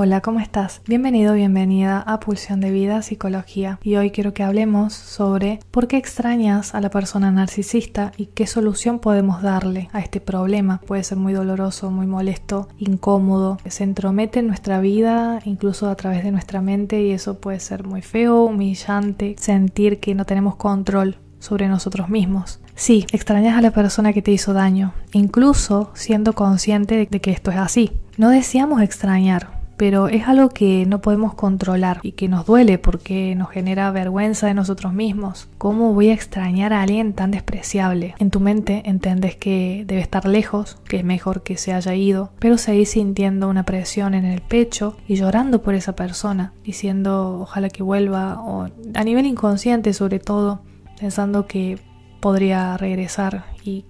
Hola, ¿cómo estás? Bienvenido, bienvenida a Pulsión de Vida Psicología. Y hoy quiero que hablemos sobre por qué extrañas a la persona narcisista y qué solución podemos darle a este problema. Puede ser muy doloroso, muy molesto, incómodo, se entromete en nuestra vida, incluso a través de nuestra mente, y eso puede ser muy feo, humillante, sentir que no tenemos control sobre nosotros mismos. Sí, extrañas a la persona que te hizo daño, incluso siendo consciente de que esto es así. No deseamos extrañar, pero es algo que no podemos controlar y que nos duele porque nos genera vergüenza de nosotros mismos. ¿Cómo voy a extrañar a alguien tan despreciable? En tu mente entiendes que debe estar lejos, que es mejor que se haya ido, pero seguís sintiendo una presión en el pecho y llorando por esa persona, diciendo ojalá que vuelva o a nivel inconsciente sobre todo, pensando que podría regresar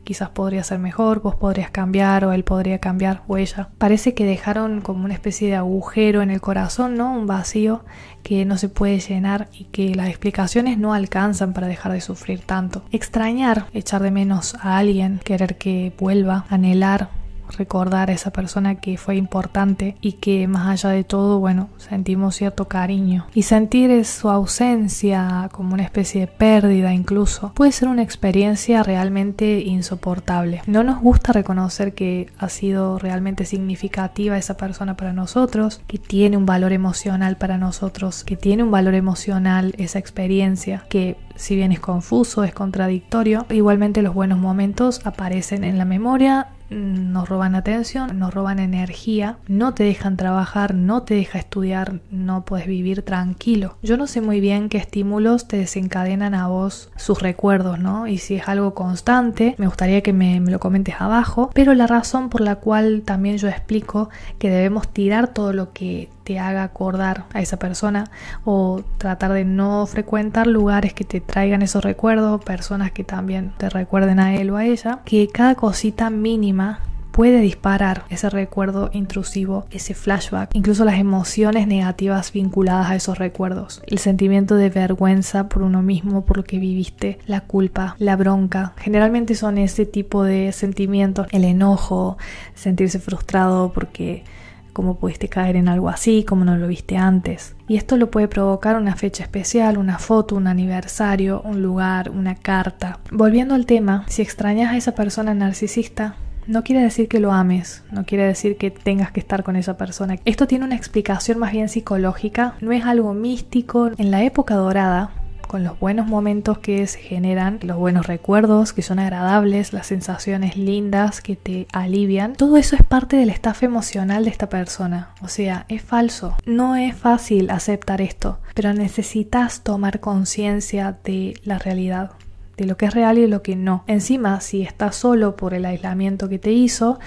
quizás podría ser mejor, vos podrías cambiar o él podría cambiar o ella. Parece que dejaron como una especie de agujero en el corazón, ¿no? Un vacío que no se puede llenar y que las explicaciones no alcanzan para dejar de sufrir tanto. Extrañar, echar de menos a alguien, querer que vuelva, anhelar recordar a esa persona que fue importante y que más allá de todo, bueno, sentimos cierto cariño. Y sentir su ausencia como una especie de pérdida incluso puede ser una experiencia realmente insoportable. No nos gusta reconocer que ha sido realmente significativa esa persona para nosotros, que tiene un valor emocional para nosotros, que tiene un valor emocional esa experiencia, que si bien es confuso, es contradictorio, igualmente los buenos momentos aparecen en la memoria nos roban atención, nos roban energía, no te dejan trabajar, no te deja estudiar, no puedes vivir tranquilo. Yo no sé muy bien qué estímulos te desencadenan a vos sus recuerdos, ¿no? Y si es algo constante, me gustaría que me, me lo comentes abajo, pero la razón por la cual también yo explico que debemos tirar todo lo que te haga acordar a esa persona o tratar de no frecuentar lugares que te traigan esos recuerdos, personas que también te recuerden a él o a ella, que cada cosita mínima puede disparar ese recuerdo intrusivo, ese flashback, incluso las emociones negativas vinculadas a esos recuerdos, el sentimiento de vergüenza por uno mismo, por lo que viviste, la culpa, la bronca. Generalmente son ese tipo de sentimientos, el enojo, sentirse frustrado porque cómo pudiste caer en algo así, como no lo viste antes. Y esto lo puede provocar una fecha especial, una foto, un aniversario, un lugar, una carta. Volviendo al tema, si extrañas a esa persona narcisista, no quiere decir que lo ames, no quiere decir que tengas que estar con esa persona. Esto tiene una explicación más bien psicológica, no es algo místico. En la época dorada, con los buenos momentos que se generan, los buenos recuerdos que son agradables, las sensaciones lindas que te alivian. Todo eso es parte del estafa emocional de esta persona. O sea, es falso. No es fácil aceptar esto, pero necesitas tomar conciencia de la realidad de lo que es real y de lo que no. Encima, si estás solo por el aislamiento que te hizo,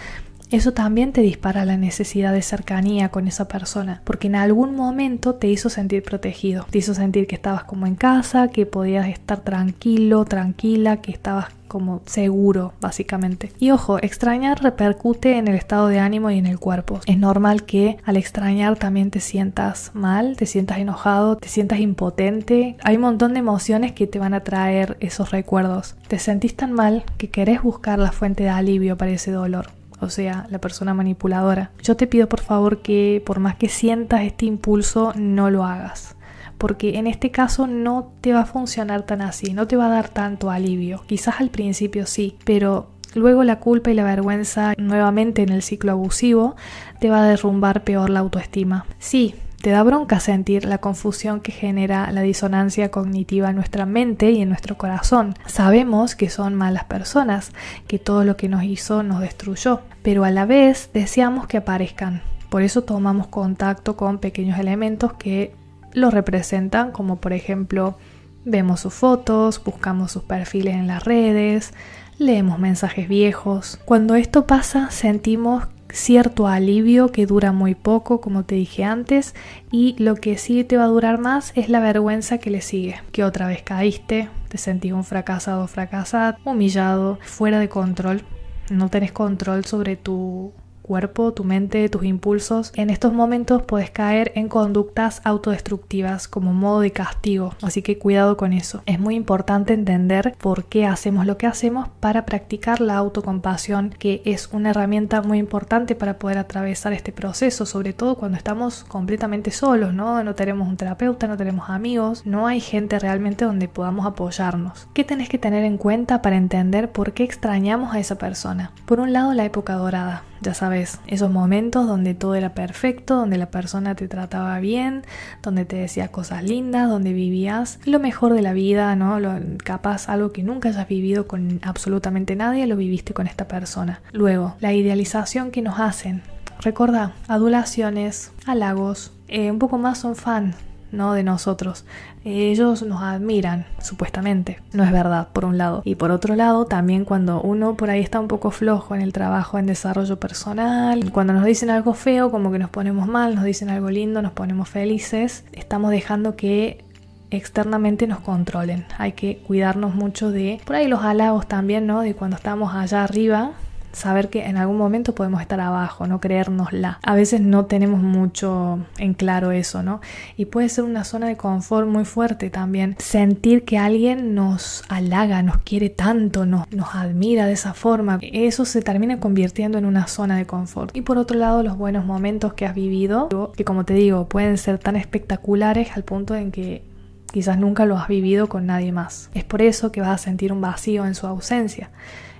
eso también te dispara la necesidad de cercanía con esa persona, porque en algún momento te hizo sentir protegido, te hizo sentir que estabas como en casa, que podías estar tranquilo, tranquila, que estabas como seguro, básicamente. Y ojo, extrañar repercute en el estado de ánimo y en el cuerpo. Es normal que al extrañar también te sientas mal, te sientas enojado, te sientas impotente. Hay un montón de emociones que te van a traer esos recuerdos. Te sentís tan mal que querés buscar la fuente de alivio para ese dolor o sea, la persona manipuladora. Yo te pido por favor que por más que sientas este impulso, no lo hagas porque en este caso no te va a funcionar tan así, no te va a dar tanto alivio. Quizás al principio sí, pero luego la culpa y la vergüenza nuevamente en el ciclo abusivo te va a derrumbar peor la autoestima. Sí, te da bronca sentir la confusión que genera la disonancia cognitiva en nuestra mente y en nuestro corazón. Sabemos que son malas personas, que todo lo que nos hizo nos destruyó, pero a la vez deseamos que aparezcan. Por eso tomamos contacto con pequeños elementos que los representan, como por ejemplo vemos sus fotos, buscamos sus perfiles en las redes, leemos mensajes viejos. Cuando esto pasa sentimos cierto alivio que dura muy poco, como te dije antes, y lo que sí te va a durar más es la vergüenza que le sigue, que otra vez caíste, te sentís un fracasado, fracasado, humillado, fuera de control, no tenés control sobre tu cuerpo, tu mente, tus impulsos, en estos momentos puedes caer en conductas autodestructivas como modo de castigo, así que cuidado con eso. Es muy importante entender por qué hacemos lo que hacemos para practicar la autocompasión, que es una herramienta muy importante para poder atravesar este proceso, sobre todo cuando estamos completamente solos, ¿no? No tenemos un terapeuta, no tenemos amigos, no hay gente realmente donde podamos apoyarnos. ¿Qué tenés que tener en cuenta para entender por qué extrañamos a esa persona? Por un lado, la época dorada ya sabes, esos momentos donde todo era perfecto, donde la persona te trataba bien, donde te decía cosas lindas, donde vivías lo mejor de la vida, ¿no? Lo, capaz algo que nunca hayas vivido con absolutamente nadie, lo viviste con esta persona. Luego, la idealización que nos hacen. Recuerda, adulaciones, halagos, eh, un poco más son fan ¿no? de nosotros. Ellos nos admiran, supuestamente. No es verdad, por un lado. Y por otro lado, también cuando uno por ahí está un poco flojo en el trabajo, en desarrollo personal, cuando nos dicen algo feo, como que nos ponemos mal, nos dicen algo lindo, nos ponemos felices, estamos dejando que externamente nos controlen. Hay que cuidarnos mucho de, por ahí los halagos también, ¿no? De cuando estamos allá arriba, saber que en algún momento podemos estar abajo, no creérnosla. A veces no tenemos mucho en claro eso, ¿no? Y puede ser una zona de confort muy fuerte también. Sentir que alguien nos halaga, nos quiere tanto, nos, nos admira de esa forma. Eso se termina convirtiendo en una zona de confort. Y por otro lado, los buenos momentos que has vivido, que como te digo, pueden ser tan espectaculares al punto en que quizás nunca lo has vivido con nadie más. Es por eso que vas a sentir un vacío en su ausencia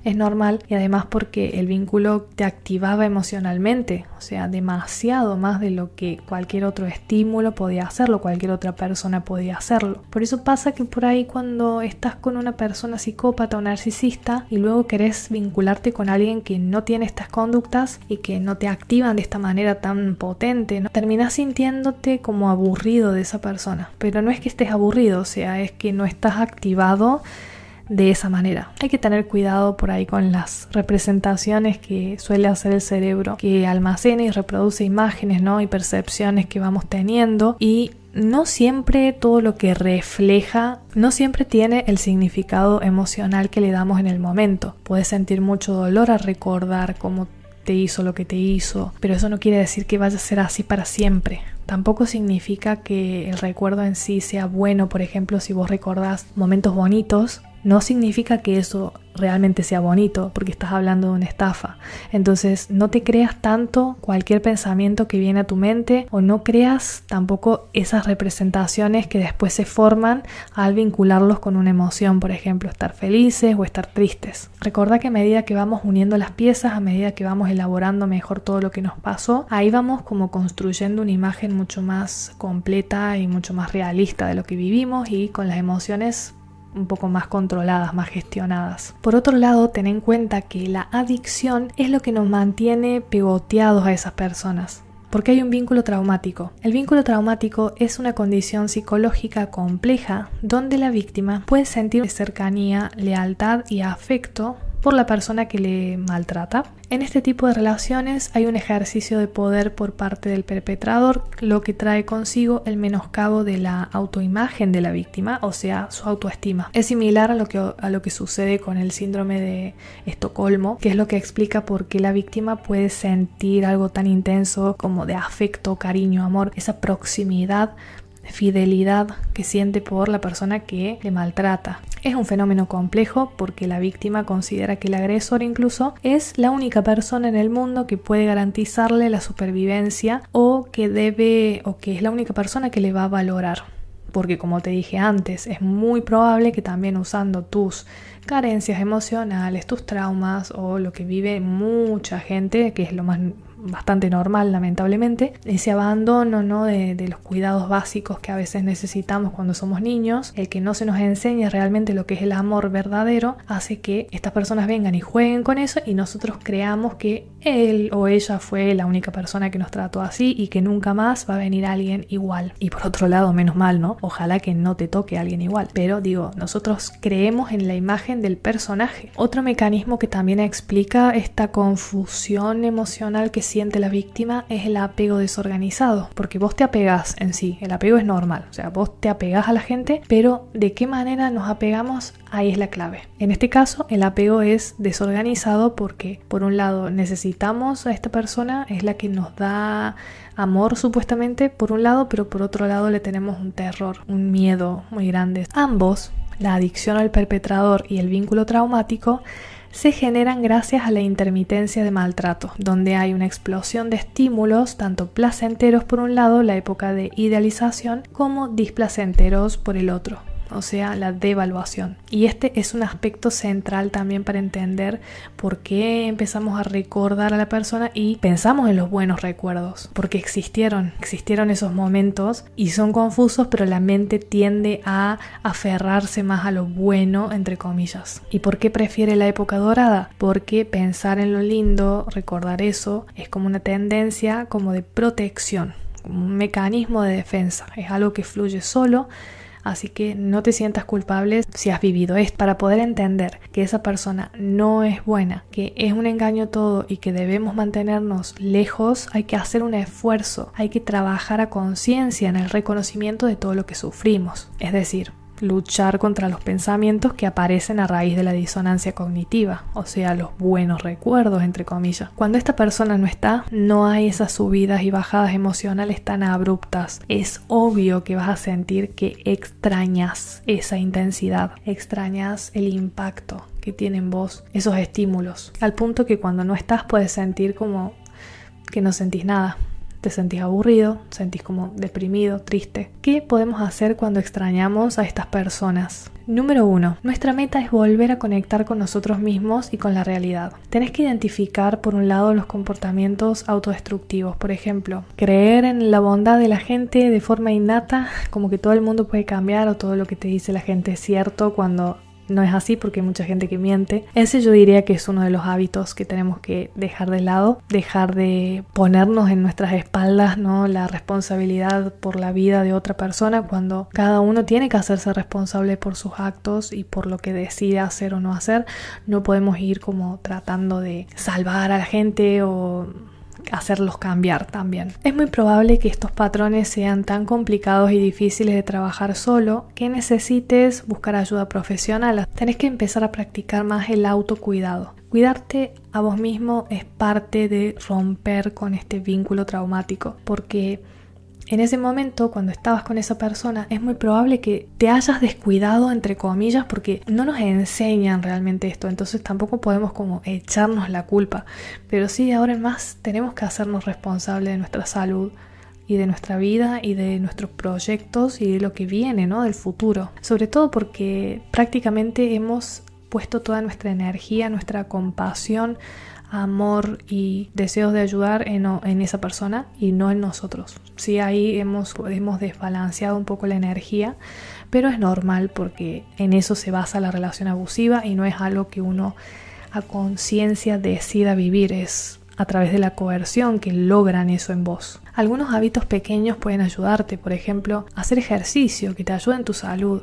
es normal y además porque el vínculo te activaba emocionalmente, o sea, demasiado más de lo que cualquier otro estímulo podía hacerlo, cualquier otra persona podía hacerlo. Por eso pasa que por ahí cuando estás con una persona psicópata o narcisista y luego querés vincularte con alguien que no tiene estas conductas y que no te activan de esta manera tan potente, terminás sintiéndote como aburrido de esa persona. Pero no es que estés aburrido, o sea, es que no estás activado de esa manera. Hay que tener cuidado por ahí con las representaciones que suele hacer el cerebro, que almacena y reproduce imágenes ¿no? y percepciones que vamos teniendo y no siempre todo lo que refleja, no siempre tiene el significado emocional que le damos en el momento. Puedes sentir mucho dolor al recordar cómo te hizo lo que te hizo, pero eso no quiere decir que vaya a ser así para siempre. Tampoco significa que el recuerdo en sí sea bueno, por ejemplo, si vos recordás momentos bonitos, no significa que eso realmente sea bonito, porque estás hablando de una estafa. Entonces, no te creas tanto cualquier pensamiento que viene a tu mente o no creas tampoco esas representaciones que después se forman al vincularlos con una emoción, por ejemplo, estar felices o estar tristes. Recuerda que a medida que vamos uniendo las piezas, a medida que vamos elaborando mejor todo lo que nos pasó, ahí vamos como construyendo una imagen mucho más completa y mucho más realista de lo que vivimos y con las emociones un poco más controladas, más gestionadas. Por otro lado, ten en cuenta que la adicción es lo que nos mantiene pegoteados a esas personas. Porque hay un vínculo traumático. El vínculo traumático es una condición psicológica compleja donde la víctima puede sentir cercanía, lealtad y afecto por la persona que le maltrata. En este tipo de relaciones hay un ejercicio de poder por parte del perpetrador, lo que trae consigo el menoscabo de la autoimagen de la víctima, o sea, su autoestima. Es similar a lo que, a lo que sucede con el síndrome de Estocolmo, que es lo que explica por qué la víctima puede sentir algo tan intenso como de afecto, cariño, amor, esa proximidad fidelidad que siente por la persona que le maltrata. Es un fenómeno complejo porque la víctima considera que el agresor incluso es la única persona en el mundo que puede garantizarle la supervivencia o que debe o que es la única persona que le va a valorar. Porque como te dije antes, es muy probable que también usando tus carencias emocionales, tus traumas o lo que vive mucha gente, que es lo más bastante normal, lamentablemente, ese abandono ¿no? de, los cuidados básicos que a veces necesitamos cuando somos niños, el que no se nos enseñe realmente lo que es el amor verdadero, hace que estas personas vengan y jueguen con eso y nosotros creamos que él o ella fue la única persona que nos trató así y que nunca más va a venir alguien igual. Y por otro lado, menos mal, ¿no? Ojalá que no te toque alguien igual. Pero digo, nosotros creemos en la imagen del personaje. Otro mecanismo que también explica esta confusión emocional que se siente la víctima es el apego desorganizado, porque vos te apegás en sí, el apego es normal, o sea, vos te apegás a la gente, pero de qué manera nos apegamos, ahí es la clave. En este caso, el apego es desorganizado porque, por un lado, necesitamos a esta persona, es la que nos da amor supuestamente, por un lado, pero por otro lado le tenemos un terror, un miedo muy grande. Ambos, la adicción al perpetrador y el vínculo traumático, se generan gracias a la intermitencia de maltrato, donde hay una explosión de estímulos, tanto placenteros por un lado, la época de idealización, como displacenteros por el otro o sea, la devaluación. Y este es un aspecto central también para entender por qué empezamos a recordar a la persona y pensamos en los buenos recuerdos, porque existieron, existieron esos momentos y son confusos, pero la mente tiende a aferrarse más a lo bueno, entre comillas. ¿Y por qué prefiere la época dorada? Porque pensar en lo lindo, recordar eso, es como una tendencia como de protección, como un mecanismo de defensa, es algo que fluye solo Así que no te sientas culpable si has vivido esto. Para poder entender que esa persona no es buena, que es un engaño todo y que debemos mantenernos lejos, hay que hacer un esfuerzo, hay que trabajar a conciencia en el reconocimiento de todo lo que sufrimos. Es decir, luchar contra los pensamientos que aparecen a raíz de la disonancia cognitiva, o sea, los buenos recuerdos, entre comillas. Cuando esta persona no está, no hay esas subidas y bajadas emocionales tan abruptas. Es obvio que vas a sentir que extrañas esa intensidad, extrañas el impacto que tienen vos esos estímulos, al punto que cuando no estás puedes sentir como que no sentís nada, te sentís aburrido, sentís como deprimido, triste. ¿Qué podemos hacer cuando extrañamos a estas personas? Número 1. Nuestra meta es volver a conectar con nosotros mismos y con la realidad. Tenés que identificar, por un lado, los comportamientos autodestructivos. Por ejemplo, creer en la bondad de la gente de forma innata, como que todo el mundo puede cambiar o todo lo que te dice la gente es cierto cuando no es así porque hay mucha gente que miente. Ese yo diría que es uno de los hábitos que tenemos que dejar de lado, dejar de ponernos en nuestras espaldas ¿no? la responsabilidad por la vida de otra persona cuando cada uno tiene que hacerse responsable por sus actos y por lo que decide hacer o no hacer. No podemos ir como tratando de salvar a la gente o hacerlos cambiar también. Es muy probable que estos patrones sean tan complicados y difíciles de trabajar solo que necesites buscar ayuda profesional. Tenés que empezar a practicar más el autocuidado. Cuidarte a vos mismo es parte de romper con este vínculo traumático porque en ese momento, cuando estabas con esa persona, es muy probable que te hayas descuidado, entre comillas, porque no nos enseñan realmente esto. Entonces tampoco podemos como echarnos la culpa. Pero sí, ahora en más, tenemos que hacernos responsables de nuestra salud y de nuestra vida y de nuestros proyectos y de lo que viene, ¿no? Del futuro. Sobre todo porque prácticamente hemos puesto toda nuestra energía, nuestra compasión, amor y deseos de ayudar en, esa persona y no en nosotros. Si ahí hemos, hemos desbalanceado un poco la energía, pero es normal porque en eso se basa la relación abusiva y no es algo que uno a conciencia decida vivir, es a través de la coerción que logran eso en vos. Algunos hábitos pequeños pueden ayudarte, por ejemplo, hacer ejercicio que te ayude en tu salud,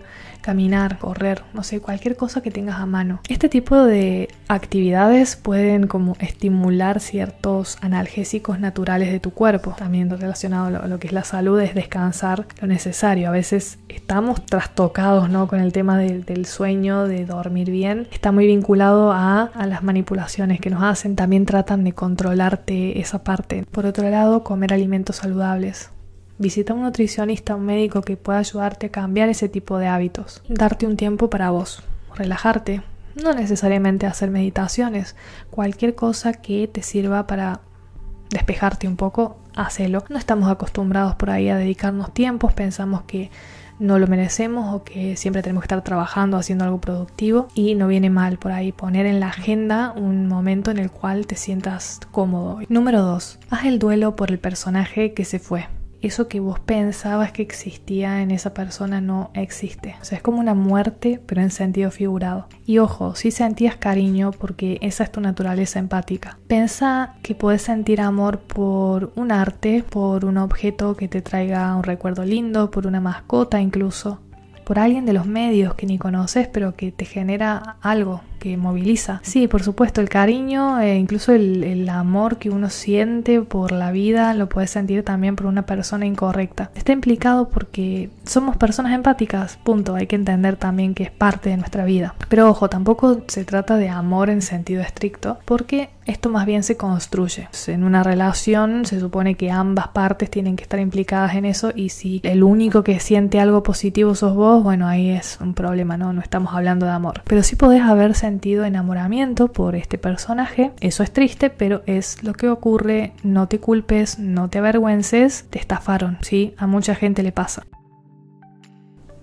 caminar, correr, no sé, cualquier cosa que tengas a mano. Este tipo de actividades pueden como estimular ciertos analgésicos naturales de tu cuerpo. También relacionado a lo, que es la salud es descansar lo necesario. A veces estamos trastocados ¿no? con el tema del sueño, de dormir bien. Está muy vinculado a, a las manipulaciones que nos hacen. También tratan de controlarte esa parte. Por otro lado, comer alimentos saludables Visita a un nutricionista, un médico que pueda ayudarte a cambiar ese tipo de hábitos. Darte un tiempo para vos, relajarte, no necesariamente hacer meditaciones, cualquier cosa que te sirva para despejarte un poco, hazlo. No estamos acostumbrados por ahí a dedicarnos tiempos, pensamos que no lo merecemos o que siempre tenemos que estar trabajando, haciendo algo productivo y no viene mal por ahí poner en la agenda un momento en el cual te sientas cómodo. Número 2. Haz el duelo por el personaje que se fue eso que vos pensabas que existía en esa persona no existe. O sea, es como una muerte, pero en sentido figurado. Y ojo, si sentías cariño porque esa es tu naturaleza empática. Pensa que podés sentir amor por un arte, por un objeto que te traiga un recuerdo lindo, por una mascota incluso, por alguien de los medios que ni conoces pero que te genera algo, que moviliza. Sí, por supuesto, el cariño, e incluso el, amor que uno siente por la vida, lo puede sentir también por una persona incorrecta. Está implicado porque somos personas empáticas, punto. Hay que entender también que es parte de nuestra vida. Pero ojo, tampoco se trata de amor en sentido estricto, porque esto más bien se construye. En una relación se supone que ambas partes tienen que estar implicadas en eso y si el único que siente algo positivo sos vos, bueno, ahí es un problema, ¿no? No estamos hablando de amor. Pero sí podés haber sentido enamoramiento por este personaje. Eso es triste, pero es lo que ocurre. No te culpes, no te avergüences. Te estafaron, ¿sí? A mucha gente le pasa.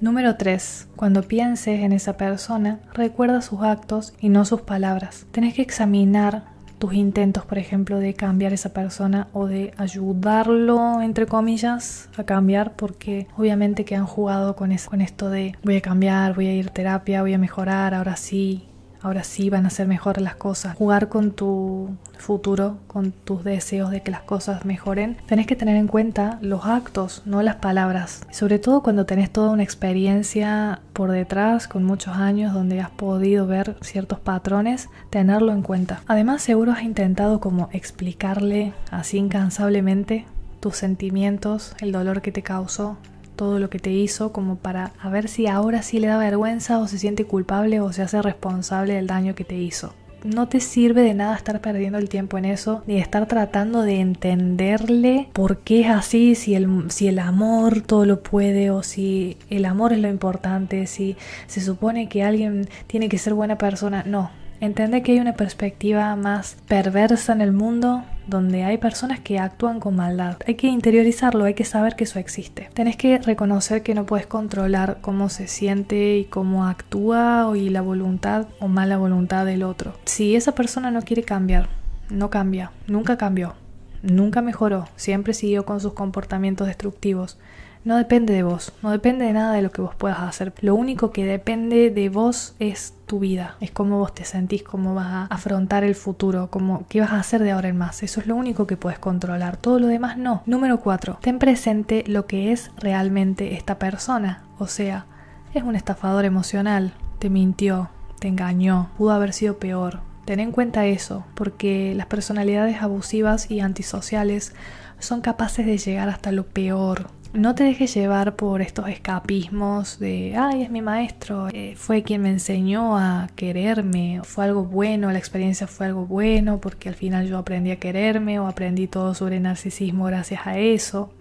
Número 3. Cuando pienses en esa persona, recuerda sus actos y no sus palabras. Tenés que examinar tus intentos, por ejemplo, de cambiar esa persona o de ayudarlo, entre comillas, a cambiar, porque obviamente que han jugado con, eso, con esto de voy a cambiar, voy a ir a terapia, voy a mejorar, ahora sí, ahora sí van a ser mejor las cosas. Jugar con tu futuro, con tus deseos de que las cosas mejoren, tenés que tener en cuenta los actos, no las palabras. Sobre todo cuando tenés toda una experiencia por detrás, con muchos años, donde has podido ver ciertos patrones, tenerlo en cuenta. Además, seguro has intentado como explicarle así incansablemente tus sentimientos, el dolor que te causó, todo lo que te hizo como para a ver si ahora sí le da vergüenza o se siente culpable o se hace responsable del daño que te hizo. No te sirve de nada estar perdiendo el tiempo en eso, ni estar tratando de entenderle por qué es así, si el, si el amor todo lo puede o si el amor es lo importante, si se supone que alguien tiene que ser buena persona. No, entender que hay una perspectiva más perversa en el mundo, donde hay personas que actúan con maldad. Hay que interiorizarlo, hay que saber que eso existe. Tenés que reconocer que no puedes controlar cómo se siente y cómo actúa y la voluntad o mala voluntad del otro. Si esa persona no quiere cambiar, no cambia, nunca cambió, nunca mejoró, siempre siguió con sus comportamientos destructivos. No depende de vos, no depende de nada de lo que vos puedas hacer. Lo único que depende de vos es tu vida, es cómo vos te sentís, cómo vas a afrontar el futuro, qué vas a hacer de ahora en más. Eso es lo único que puedes controlar, todo lo demás no. Número 4. Ten presente lo que es realmente esta persona, o sea, es un estafador emocional, te mintió, te engañó, pudo haber sido peor. Ten en cuenta eso, porque las personalidades abusivas y antisociales son capaces de llegar hasta lo peor no te dejes llevar por estos escapismos de, ay, es mi maestro, eh, fue quien me enseñó a quererme, fue algo bueno, la experiencia fue algo bueno, porque al final yo aprendí a quererme o aprendí todo sobre narcisismo gracias a eso.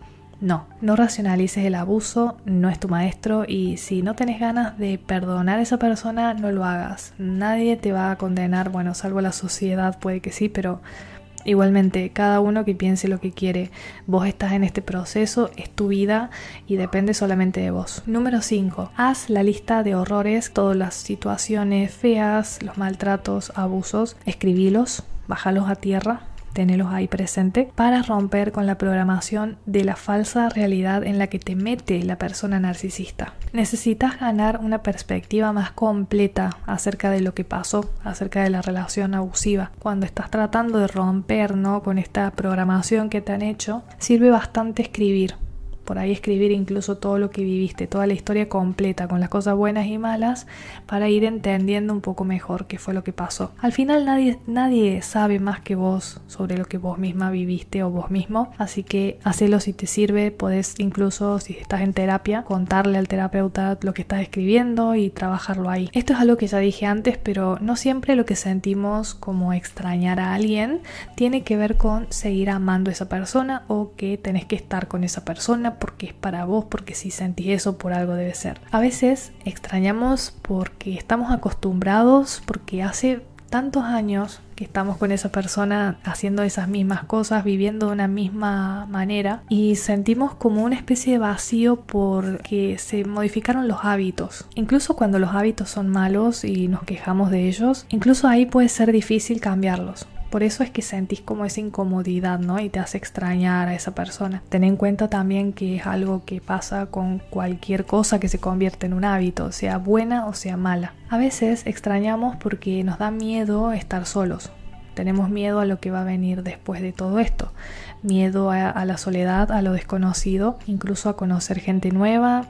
No, no racionalices el abuso, no es tu maestro y si no tenés ganas de perdonar a esa persona, no lo hagas. Nadie te va a condenar, bueno, salvo la sociedad puede que sí, pero Igualmente, cada uno que piense lo que quiere, vos estás en este proceso, es tu vida y depende solamente de vos. Número 5. Haz la lista de horrores, todas las situaciones feas, los maltratos, abusos, escribilos, bájalos a tierra, tenerlos ahí presente, para romper con la programación de la falsa realidad en la que te mete la persona narcisista. Necesitas ganar una perspectiva más completa acerca de lo que pasó, acerca de la relación abusiva. Cuando estás tratando de romper ¿no? con esta programación que te han hecho, sirve bastante escribir por ahí escribir incluso todo lo que viviste, toda la historia completa, con las cosas buenas y malas, para ir entendiendo un poco mejor qué fue lo que pasó. Al final nadie, nadie sabe más que vos sobre lo que vos misma viviste o vos mismo, así que hacelo si te sirve, podés incluso si estás en terapia, contarle al terapeuta lo que estás escribiendo y trabajarlo ahí. Esto es algo que ya dije antes, pero no siempre lo que sentimos como extrañar a alguien tiene que ver con seguir amando a esa persona o que tenés que estar con esa persona porque es para vos, porque si sentís eso por algo debe ser. A veces extrañamos porque estamos acostumbrados, porque hace tantos años que estamos con esa persona haciendo esas mismas cosas, viviendo de una misma manera y sentimos como una especie de vacío porque se modificaron los hábitos. Incluso cuando los hábitos son malos y nos quejamos de ellos, incluso ahí puede ser difícil cambiarlos. Por eso es que sentís como esa incomodidad, ¿no? Y te hace extrañar a esa persona. Ten en cuenta también que es algo que pasa con cualquier cosa que se convierte en un hábito, sea buena o sea mala. A veces extrañamos porque nos da miedo estar solos, tenemos miedo a lo que va a venir después de todo esto. Miedo a, a, la soledad, a lo desconocido, incluso a conocer gente nueva,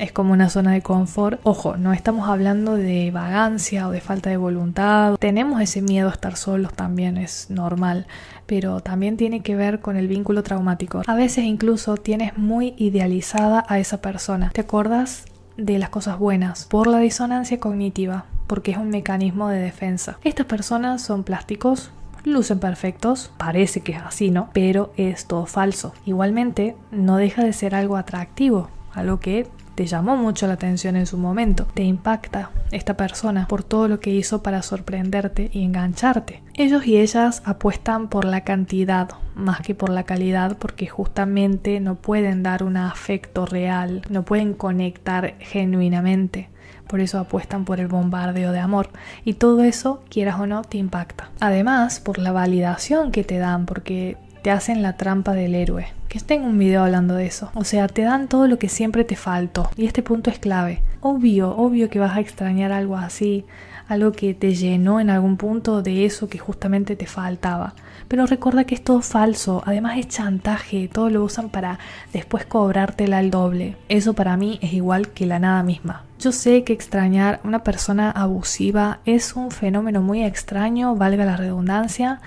es como una zona de confort. Ojo, no estamos hablando de vagancia o de falta de voluntad. Tenemos ese miedo a estar solos también, es normal, pero también tiene que ver con el vínculo traumático. A veces incluso tienes muy idealizada a esa persona. ¿Te acuerdas de las cosas buenas por la disonancia cognitiva? porque es un mecanismo de defensa. Estas personas son plásticos, lucen perfectos, parece que es así, ¿no? Pero es todo falso. Igualmente, no deja de ser algo atractivo, algo que te llamó mucho la atención en su momento, te impacta esta persona por todo lo que hizo para sorprenderte y engancharte. Ellos y ellas apuestan por la cantidad más que por la calidad porque justamente no pueden dar un afecto real, no pueden conectar genuinamente por eso apuestan por el bombardeo de amor y todo eso, quieras o no, te impacta. Además, por la validación que te dan, porque hacen la trampa del héroe. Que tengo un video hablando de eso. O sea, te dan todo lo que siempre te faltó. Y este punto es clave. Obvio, obvio que vas a extrañar algo así, algo que te llenó en algún punto de eso que justamente te faltaba. Pero recuerda que es todo falso, además es chantaje, todo lo usan para después cobrártela al doble. Eso para mí es igual que la nada misma. Yo sé que extrañar a una persona abusiva es un fenómeno muy extraño, valga la redundancia,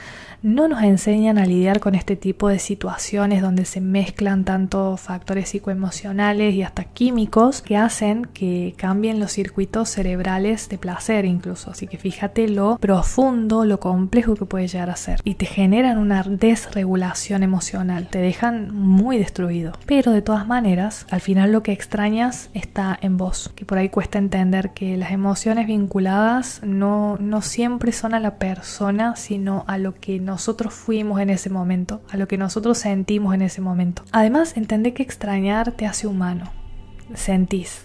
no nos enseñan a lidiar con este tipo de situaciones donde se mezclan tanto factores psicoemocionales y hasta químicos que hacen que cambien los circuitos cerebrales de placer incluso. Así que fíjate lo profundo, lo complejo que puede llegar a ser. Y te generan una desregulación emocional, te dejan muy destruido. Pero de todas maneras, al final lo que extrañas está en vos, que por ahí cuesta entender que las emociones vinculadas no, no siempre son a la persona, sino a lo que no nosotros fuimos en ese momento, a lo que nosotros sentimos en ese momento. Además, entendé que extrañar te hace humano. Sentís,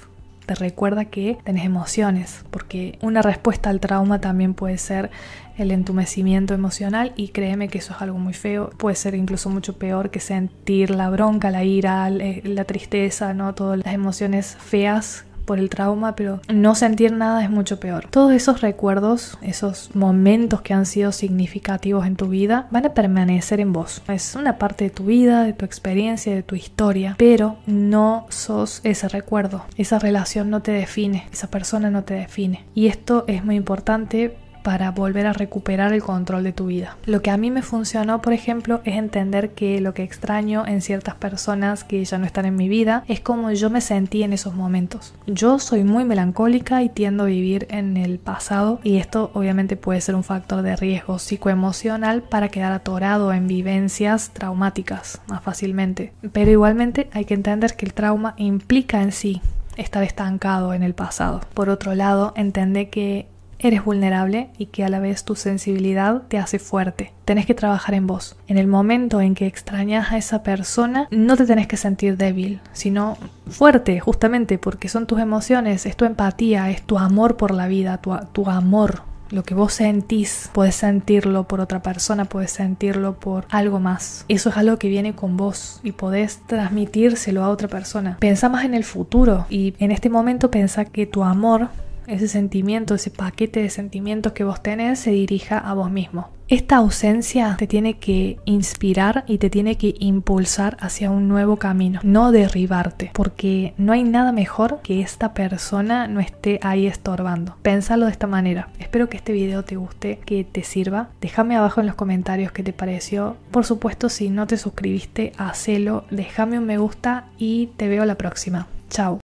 te recuerda que tenés emociones, porque una respuesta al trauma también puede ser el entumecimiento emocional y créeme que eso es algo muy feo, puede ser incluso mucho peor que sentir la bronca, la ira, eh, la tristeza, no todas las emociones feas por el trauma, pero no sentir nada es mucho peor. Todos esos recuerdos, esos momentos que han sido significativos en tu vida, van a permanecer en vos. Es una parte de tu vida, de tu experiencia, de tu historia, pero no sos ese recuerdo. Esa relación no te define, esa persona no te define. Y esto es muy importante para volver a recuperar el control de tu vida. Lo que a mí me funcionó, por ejemplo, es entender que lo que extraño en ciertas personas que ya no están en mi vida es cómo yo me sentí en esos momentos. Yo soy muy melancólica y tiendo a vivir en el pasado y esto obviamente puede ser un factor de riesgo psicoemocional para quedar atorado en vivencias traumáticas más fácilmente. Pero igualmente hay que entender que el trauma implica en sí estar estancado en el pasado. Por otro lado, entender que eres vulnerable y que a la vez tu sensibilidad te hace fuerte. Tenés que trabajar en vos. En el momento en que extrañas a esa persona, no te tenés que sentir débil, sino fuerte, justamente porque son tus emociones, es tu empatía, es tu amor por la vida, tu, amor lo que vos sentís, puedes sentirlo por otra persona, puedes sentirlo por algo más. Eso es algo que viene con vos y podés transmitírselo a otra persona. Pensá más en el futuro y en este momento pensá que tu amor ese sentimiento, ese paquete de sentimientos que vos tenés se dirija a vos mismo. Esta ausencia te tiene que inspirar y te tiene que impulsar hacia un nuevo camino, no derribarte, porque no hay nada mejor que esta persona no esté ahí estorbando. Pénsalo de esta manera. Espero que este video te guste, que te sirva. Déjame abajo en los comentarios qué te pareció. Por supuesto, si no te suscribiste, hacelo, déjame un me gusta y te veo la próxima. Chao.